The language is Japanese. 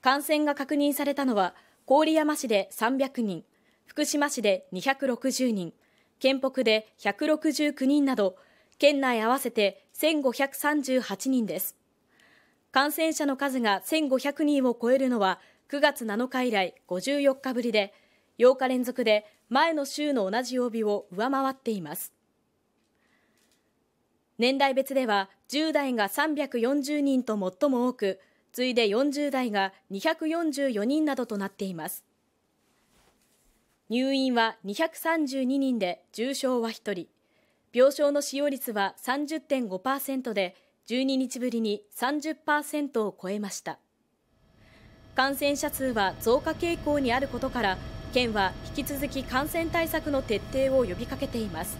感染が確認されたのは、郡山市で300人、福島市で260人、県北で169人など、県内合わせて1538人です。感染者の数が1500人を超えるのは9月7日以来54日ぶりで、8日連続で前の週の同じ曜日を上回っています。年代別では10代が340人と最も多く、次いで40代が244人などとなっています。入院は232人で重症は1人、病床の使用率は30.5%で、12日ぶりに30%を超えました。感染者数は増加傾向にあることから、県は引き続き感染対策の徹底を呼びかけています。